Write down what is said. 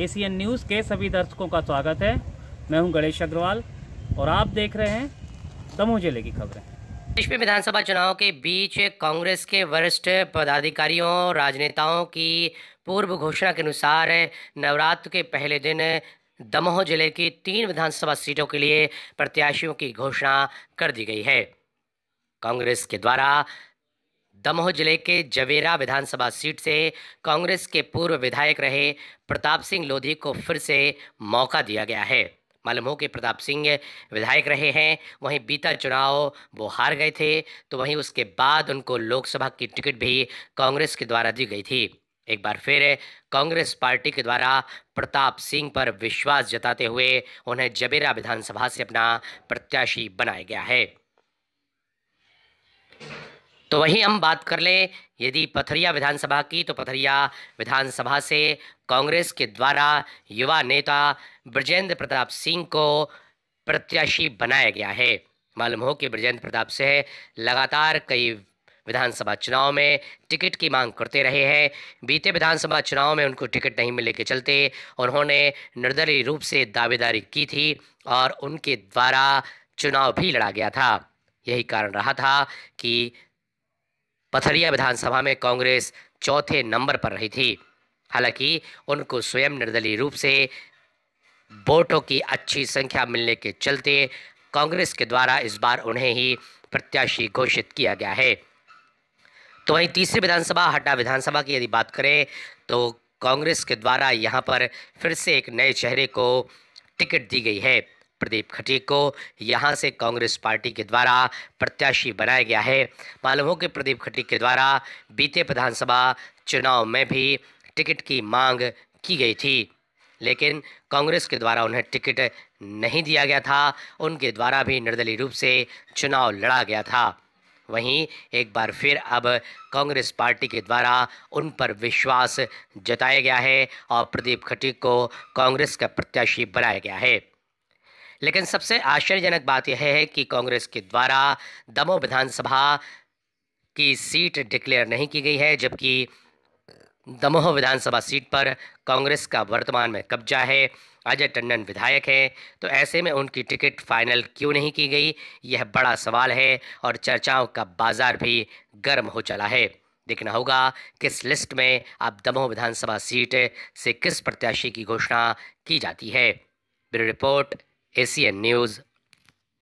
Asian news के सभी दर्शकों का स्वागत है मैं हूं गणेश अग्रवाल और आप देख रहे हैं दमोह जिले की खबरें देश में विधानसभा चुनाव के बीच कांग्रेस के वरिष्ठ पदाधिकारियों राजनेताओं की पूर्व घोषणा के अनुसार नवरात्र के पहले दिन दमोह जिले की तीन विधानसभा सीटों के लिए प्रत्याशियों की घोषणा कर दी गई है कांग्रेस के द्वारा दमोह जिले के जवेरा विधानसभा सीट से कांग्रेस के पूर्व विधायक रहे प्रताप सिंह लोधी को फिर से मौका दिया गया है मालूम हो कि प्रताप सिंह विधायक रहे हैं वहीं बीता चुनाव वो हार गए थे तो वहीं उसके बाद उनको लोकसभा की टिकट भी कांग्रेस के द्वारा दी गई थी एक बार फिर कांग्रेस पार्टी के द्वारा प्रताप सिंह पर विश्वास जताते हुए उन्हें जबेरा विधानसभा से अपना प्रत्याशी बनाया गया है तो वहीं हम बात कर लें यदि पथरिया विधानसभा की तो पथरिया विधानसभा से कांग्रेस के द्वारा युवा नेता ब्रजेंद्र प्रताप सिंह को प्रत्याशी बनाया गया है मालूम हो कि ब्रजेंद्र प्रताप से लगातार कई विधानसभा चुनाव में टिकट की मांग करते रहे हैं बीते विधानसभा चुनाव में उनको टिकट नहीं मिलने के चलते उन्होंने निर्दलीय रूप से दावेदारी की थी और उनके द्वारा चुनाव भी लड़ा गया था यही कारण रहा था कि पथरिया विधानसभा में कांग्रेस चौथे नंबर पर रही थी हालांकि उनको स्वयं निर्दलीय रूप से वोटों की अच्छी संख्या मिलने के चलते कांग्रेस के द्वारा इस बार उन्हें ही प्रत्याशी घोषित किया गया है तो वहीं तीसरी विधानसभा हड्डा विधानसभा की यदि बात करें तो कांग्रेस के द्वारा यहाँ पर फिर से एक नए चेहरे को टिकट दी गई है प्रदीप खटीक को यहाँ से कांग्रेस पार्टी के द्वारा प्रत्याशी बनाया गया है मालूम हो कि प्रदीप खटीक के द्वारा बीते विधानसभा चुनाव में भी टिकट की मांग की गई थी लेकिन कांग्रेस के द्वारा उन्हें टिकट नहीं दिया गया था उनके द्वारा भी निर्दलीय रूप से चुनाव लड़ा गया था वहीं एक बार फिर अब कांग्रेस पार्टी के द्वारा उन पर विश्वास जताया गया है और प्रदीप खटीक को कांग्रेस का प्रत्याशी बनाया गया है लेकिन सबसे आश्चर्यजनक बात यह है कि कांग्रेस के द्वारा दमो विधानसभा की सीट डिक्लेयर नहीं की गई है जबकि दमोह विधानसभा सीट पर कांग्रेस का वर्तमान में कब्जा है अजय टंडन विधायक हैं तो ऐसे में उनकी टिकट फाइनल क्यों नहीं की गई यह बड़ा सवाल है और चर्चाओं का बाजार भी गर्म हो चला है देखना होगा किस लिस्ट में अब दमोह विधानसभा सीट से किस प्रत्याशी की घोषणा की जाती है bureau report A. C. N. news